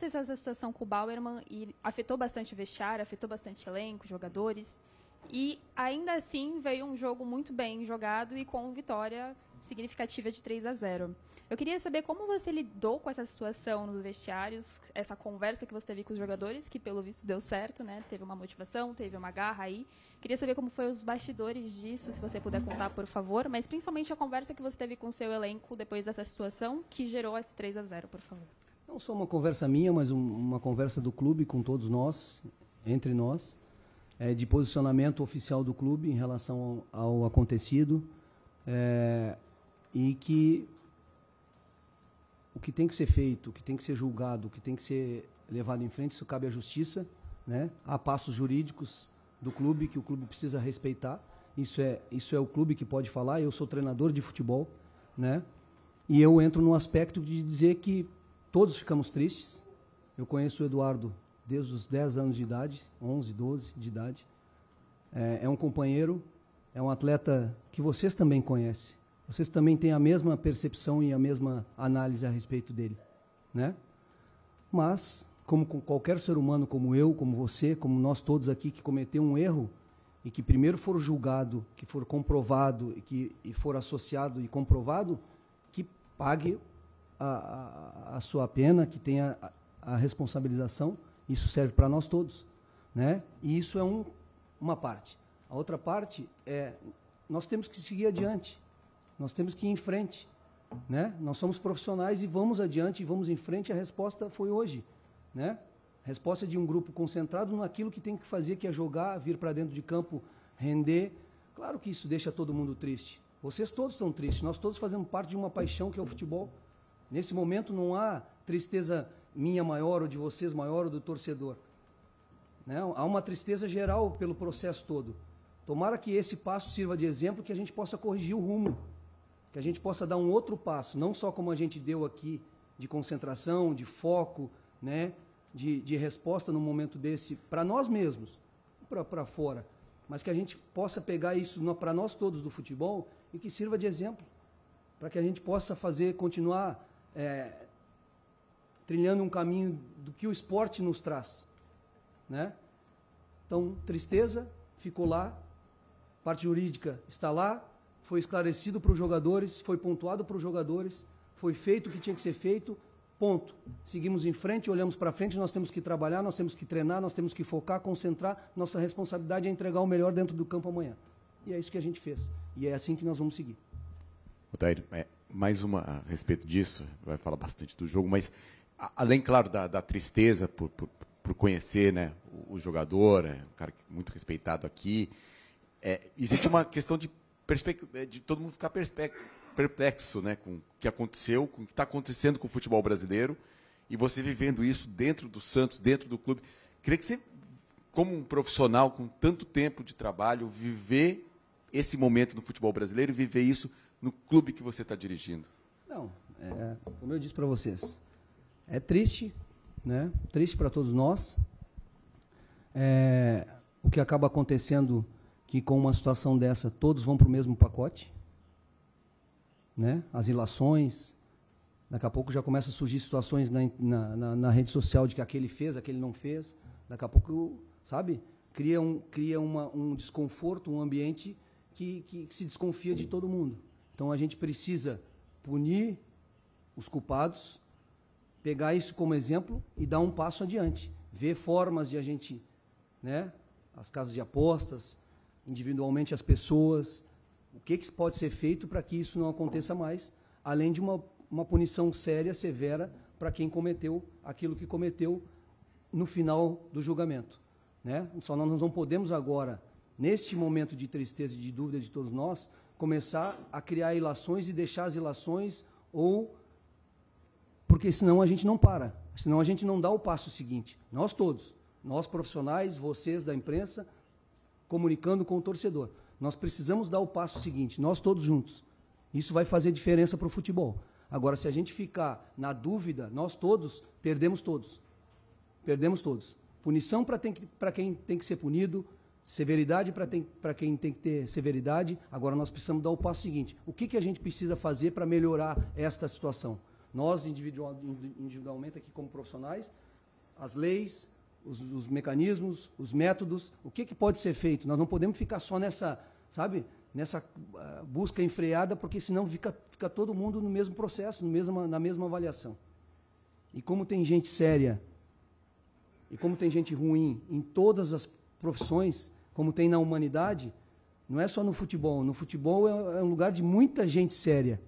aconteceu essa situação com o Bauerman e afetou bastante o vestiário, afetou bastante elenco, jogadores. E ainda assim veio um jogo muito bem jogado e com vitória significativa de 3 a 0. Eu queria saber como você lidou com essa situação nos vestiários, essa conversa que você teve com os jogadores, que pelo visto deu certo, né? Teve uma motivação, teve uma garra aí. Queria saber como foi os bastidores disso, se você puder contar, por favor, mas principalmente a conversa que você teve com o seu elenco depois dessa situação que gerou esse 3 a 0, por favor. Não só uma conversa minha, mas um, uma conversa do clube com todos nós, entre nós, é, de posicionamento oficial do clube em relação ao, ao acontecido é, e que o que tem que ser feito, o que tem que ser julgado, o que tem que ser levado em frente, isso cabe à justiça, né? Há passos jurídicos do clube que o clube precisa respeitar. Isso é, isso é o clube que pode falar. Eu sou treinador de futebol, né? E eu entro no aspecto de dizer que Todos ficamos tristes. Eu conheço o Eduardo desde os 10 anos de idade, 11, 12 de idade. É, é um companheiro, é um atleta que vocês também conhecem. Vocês também têm a mesma percepção e a mesma análise a respeito dele, né? Mas, como qualquer ser humano, como eu, como você, como nós todos aqui que cometeu um erro, e que primeiro for julgado, que for comprovado e que e for associado e comprovado, que pague a, a, sua pena, que tenha a, a responsabilização. Isso serve para nós todos. Né? E isso é um, uma parte. A outra parte é nós temos que seguir adiante, nós temos que ir em frente. Né? Nós somos profissionais e vamos adiante e vamos em frente. A resposta foi hoje. Né? Resposta de um grupo concentrado naquilo que tem que fazer, que é jogar, vir para dentro de campo, render. Claro que isso deixa todo mundo triste. Vocês todos estão tristes, nós todos fazemos parte de uma paixão que é o futebol. Nesse momento não há tristeza minha maior ou de vocês maior ou do torcedor. Né? Há uma tristeza geral pelo processo todo. Tomara que esse passo sirva de exemplo que a gente possa corrigir o rumo, que a gente possa dar um outro passo, não só como a gente deu aqui, de concentração, de foco, né? de, de resposta no momento desse, para nós mesmos, para fora, mas que a gente possa pegar isso para nós todos do futebol e que sirva de exemplo, para que a gente possa fazer, continuar é, trilhando um caminho do que o esporte nos traz. Né? Então, tristeza ficou lá, parte jurídica está lá, foi esclarecido para os jogadores, foi pontuado para os jogadores, foi feito o que tinha que ser feito, ponto. Seguimos em frente, olhamos para frente, nós temos que trabalhar, nós temos que treinar, nós temos que focar, concentrar, nossa responsabilidade é entregar o melhor dentro do campo amanhã. E é isso que a gente fez. E é assim que nós vamos seguir. Otair, é, mais uma a respeito disso, vai falar bastante do jogo, mas a, além, claro, da, da tristeza por, por, por, conhecer né, o, o jogador, é um cara é muito respeitado aqui, é, existe uma questão de, é, de todo mundo ficar perplexo né, com o que aconteceu, com o que está acontecendo com o futebol brasileiro, e você vivendo isso dentro do Santos, dentro do clube. Queria que você, como um profissional com tanto tempo de trabalho, viver esse momento no futebol brasileiro e viver isso no clube que você está dirigindo? Não, é, como eu disse para vocês, é triste, né? Triste para todos nós. É, o que acaba acontecendo que com uma situação dessa todos vão para o mesmo pacote, né? As ilações. Daqui a pouco já começa a surgir situações na, na, na, na rede social de que aquele fez, aquele não fez. Daqui a pouco, sabe? Cria um, cria uma, um desconforto, um ambiente que, que, que se desconfia de todo mundo. Então a gente precisa punir os culpados, pegar isso como exemplo e dar um passo adiante, ver formas de a gente, né, as casas de apostas, individualmente as pessoas, o que, que pode ser feito para que isso não aconteça mais, além de uma, uma punição séria, severa, para quem cometeu aquilo que cometeu no final do julgamento. Né? Só nós não podemos agora, neste momento de tristeza e de dúvida de todos nós, começar a criar ilações e deixar as ilações, ou. Porque senão a gente não para, senão a gente não dá o passo seguinte. Nós todos, nós profissionais, vocês da imprensa, comunicando com o torcedor. Nós precisamos dar o passo seguinte, nós todos juntos. Isso vai fazer diferença para o futebol. Agora, se a gente ficar na dúvida, nós todos perdemos todos. Perdemos todos. Punição para quem tem que ser punido, Severidade para quem tem que ter severidade. Agora nós precisamos dar o passo seguinte. O que, que a gente precisa fazer para melhorar esta situação? Nós, individual, individualmente, aqui como profissionais, as leis, os, os mecanismos, os métodos, o que, que pode ser feito? Nós não podemos ficar só nessa, sabe, nessa ah, busca enfreada, porque senão fica, fica todo mundo no mesmo processo, no mesmo, na mesma avaliação. E como tem gente séria, e como tem gente ruim em todas as profissões, como tem na humanidade, não é só no futebol. No futebol é, é, um lugar de muita gente séria.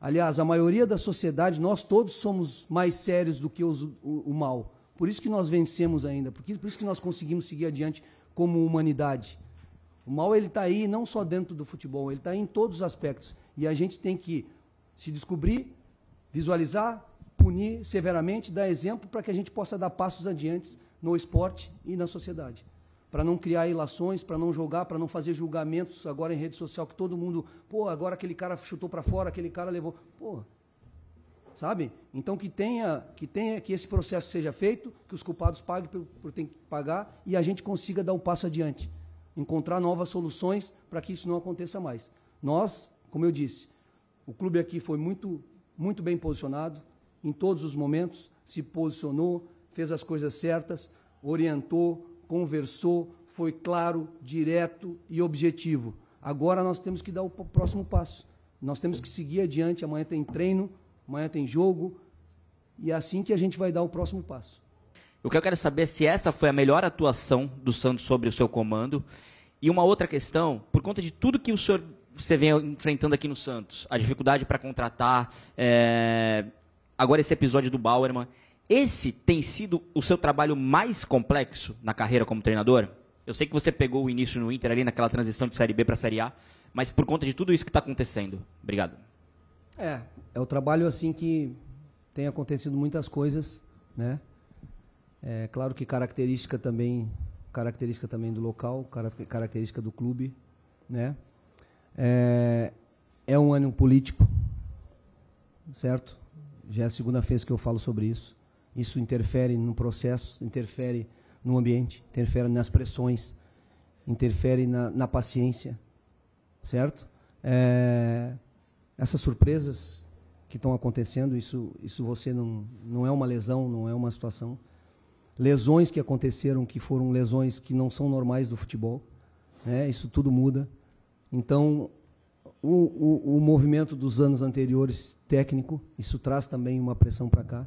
Aliás, a maioria da sociedade, nós todos somos mais sérios do que os, o, o, mal. Por isso que nós vencemos ainda, por isso que nós conseguimos seguir adiante como humanidade. O mal ele está aí não só dentro do futebol, ele está em todos os aspectos. E a gente tem que se descobrir, visualizar, punir severamente, dar exemplo para que a gente possa dar passos adiante no esporte e na sociedade. Para não criar ilações, para não jogar, para não fazer julgamentos agora em rede social que todo mundo, pô, agora aquele cara chutou para fora, aquele cara levou, pô, sabe? Então que tenha, que tenha, que esse processo seja feito, que os culpados paguem por, por ter que pagar e a gente consiga dar um passo adiante, encontrar novas soluções para que isso não aconteça mais. Nós, como eu disse, o clube aqui foi muito, muito bem posicionado em todos os momentos, se posicionou, fez as coisas certas, orientou, conversou, foi claro, direto e objetivo. Agora nós temos que dar o próximo passo. Nós temos que seguir adiante. Amanhã tem treino, amanhã tem jogo. E é assim que a gente vai dar o próximo passo. O que eu quero saber é se essa foi a melhor atuação do Santos sobre o seu comando. E uma outra questão, por conta de tudo que o senhor você vem enfrentando aqui no Santos, a dificuldade para contratar, é... agora esse episódio do Bauerman, esse tem sido o seu trabalho mais complexo na carreira como treinador? Eu sei que você pegou o início no Inter ali naquela transição de Série B para Série A, mas por conta de tudo isso que está acontecendo. Obrigado. É, é o trabalho assim que tem acontecido muitas coisas, né? É claro que característica também, característica também do local, característica do clube, né? É, é um ano político, certo? Já é a segunda vez que eu falo sobre isso. Isso interfere no processo, interfere no ambiente, interfere nas pressões, interfere na, na paciência, certo? É, essas surpresas que estão acontecendo, isso, isso você não, não é uma lesão, não é uma situação. Lesões que aconteceram, que foram lesões que não são normais do futebol, né? isso tudo muda. Então, o, o, o movimento dos anos anteriores técnico, isso traz também uma pressão para cá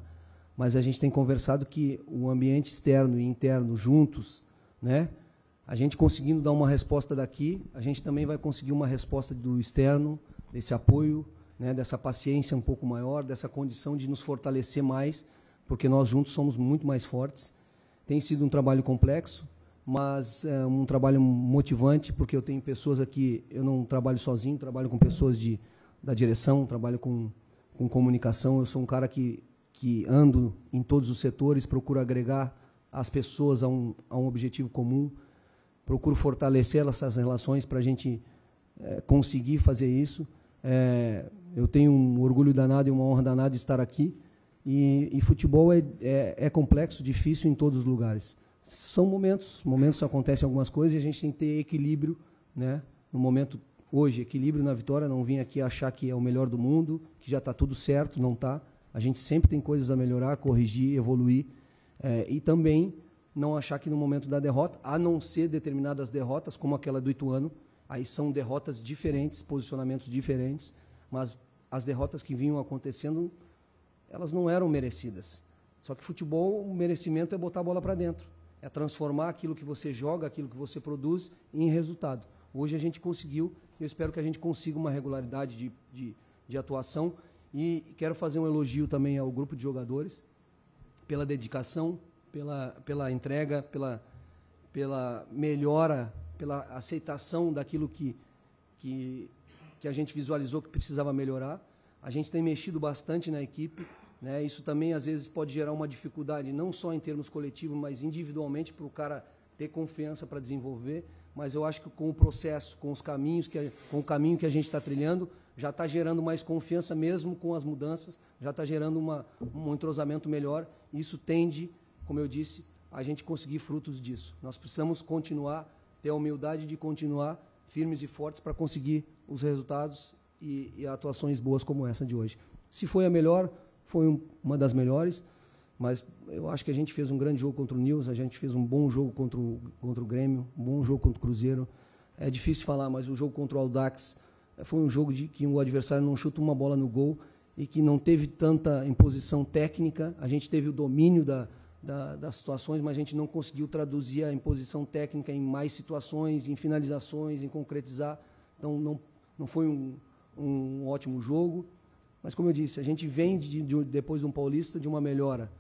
mas a gente tem conversado que o ambiente externo e interno juntos, né? A gente conseguindo dar uma resposta daqui, a gente também vai conseguir uma resposta do externo, desse apoio, né, dessa paciência um pouco maior, dessa condição de nos fortalecer mais, porque nós juntos somos muito mais fortes. Tem sido um trabalho complexo, mas é um trabalho motivante, porque eu tenho pessoas aqui, eu não trabalho sozinho, trabalho com pessoas de, da direção, trabalho com, com comunicação, eu sou um cara que que ando em todos os setores, procuro agregar as pessoas a um, a um objetivo comum, procuro fortalecer essas relações para a gente é, conseguir fazer isso. É, eu tenho um orgulho danado e uma honra danada de estar aqui. E, e futebol é, é, é, complexo, difícil em todos os lugares. São momentos, momentos acontecem algumas coisas e a gente tem que ter equilíbrio, né? No momento hoje, equilíbrio na vitória. Não vim aqui achar que é o melhor do mundo, que já está tudo certo, não está. A gente sempre tem coisas a melhorar, corrigir, evoluir. É, e também não achar que no momento da derrota, a não ser determinadas derrotas, como aquela do Ituano, aí são derrotas diferentes, posicionamentos diferentes, mas as derrotas que vinham acontecendo, elas não eram merecidas. Só que futebol, o merecimento é botar a bola para dentro, é transformar aquilo que você joga, aquilo que você produz, em resultado. Hoje a gente conseguiu, eu espero que a gente consiga uma regularidade de, de, de atuação e quero fazer um elogio também ao grupo de jogadores pela dedicação, pela, pela entrega, pela, pela melhora, pela aceitação daquilo que, que, que a gente visualizou que precisava melhorar. A gente tem mexido bastante na equipe. Né? Isso também, às vezes, pode gerar uma dificuldade, não só em termos coletivos, mas individualmente, para o cara ter confiança para desenvolver. Mas eu acho que com o processo, com os caminhos, que, com o caminho que a gente está trilhando, já está gerando mais confiança mesmo com as mudanças, já está gerando uma, um entrosamento melhor. E isso tende, como eu disse, a gente conseguir frutos disso. Nós precisamos continuar, ter a humildade de continuar firmes e fortes para conseguir os resultados e, e, atuações boas como essa de hoje. Se foi a melhor, foi um, uma das melhores, mas eu acho que a gente fez um grande jogo contra o News, a gente fez um bom jogo contra o, contra o Grêmio, um bom jogo contra o Cruzeiro. É difícil falar, mas o jogo contra o Aldax foi um jogo de que o adversário não chuta uma bola no gol e que não teve tanta imposição técnica. A gente teve o domínio da, da, das situações, mas a gente não conseguiu traduzir a imposição técnica em mais situações, em finalizações, em concretizar. Então, não, não foi um, um ótimo jogo. Mas, como eu disse, a gente vem de, de, depois de um paulista de uma melhora,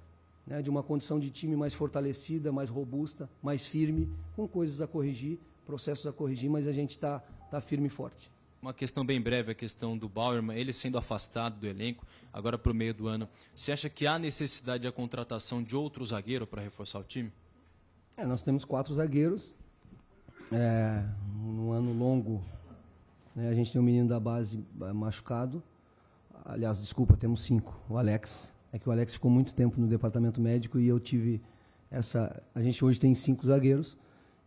né, de uma condição de time mais fortalecida, mais robusta, mais firme, com coisas a corrigir, processos a corrigir, mas a gente está tá firme e forte. Uma questão bem breve, a questão do Bauerman, ele sendo afastado do elenco, agora para o meio do ano, você acha que há necessidade da contratação de outro zagueiro para reforçar o time? É, nós temos quatro zagueiros. É, num ano longo, né, a gente tem um menino da base é, machucado. Aliás, desculpa, temos cinco. O Alex. É que o Alex ficou muito tempo no departamento médico e eu tive essa. A gente hoje tem cinco zagueiros,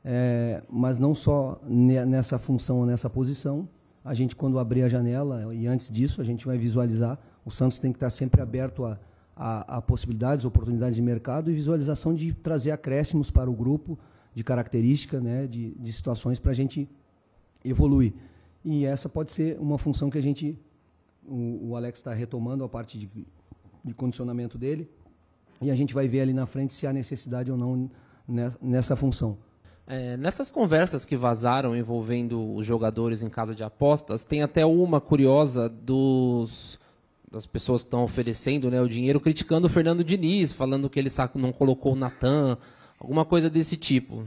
é, mas não só nessa função ou nessa posição a gente, quando abrir a janela, e antes disso, a gente vai visualizar. O Santos tem que estar sempre aberto a, a, a possibilidades, oportunidades de mercado e visualização de trazer acréscimos para o grupo, de característica, né, de, de situações para a gente evoluir. E essa pode ser uma função que a gente. O, o Alex está retomando a parte de, de condicionamento dele, e a gente vai ver ali na frente se há necessidade ou não nessa função. É, nessas conversas que vazaram envolvendo os jogadores em casa de apostas, tem até uma curiosa dos das pessoas que estão oferecendo né, o dinheiro, criticando o Fernando Diniz, falando que ele não colocou o Natan, alguma coisa desse tipo.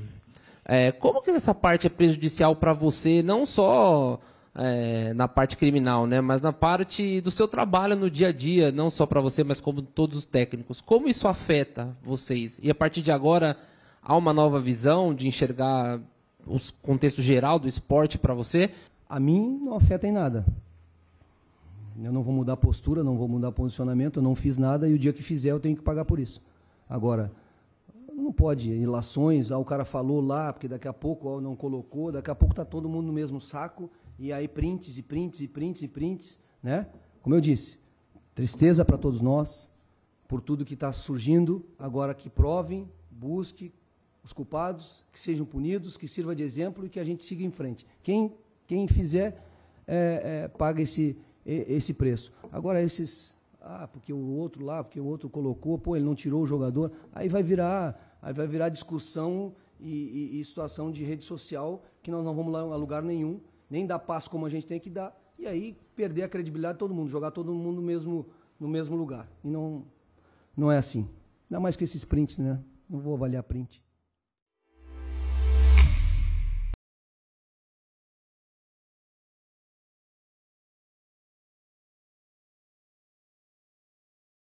É, como que essa parte é prejudicial para você, não só é, na parte criminal, né, mas na parte do seu trabalho no dia a dia, não só para você, mas como todos os técnicos? Como isso afeta vocês? E a partir de agora Há uma nova visão de enxergar o contexto geral do esporte para você? A mim não afeta em nada. Eu não vou mudar postura, não vou mudar posicionamento, eu não fiz nada e o dia que fizer eu tenho que pagar por isso. Agora, não pode ilações, ah, o cara falou lá, porque daqui a pouco ah, não colocou, daqui a pouco está todo mundo no mesmo saco, e aí prints e prints e prints e prints, né? Como eu disse, tristeza para todos nós, por tudo que está surgindo, agora que provem, busque, os culpados, que sejam punidos, que sirva de exemplo e que a gente siga em frente. Quem, quem fizer, é, é, paga esse, esse preço. Agora, esses. Ah, porque o outro lá, porque o outro colocou, pô, ele não tirou o jogador. Aí vai virar, aí vai virar discussão e, e, e situação de rede social que nós não vamos lá a lugar nenhum, nem dar passo como a gente tem que dar. E aí perder a credibilidade de todo mundo, jogar todo mundo no mesmo, no mesmo lugar. E não, não é assim. Ainda mais com esses prints, né? Não vou avaliar print.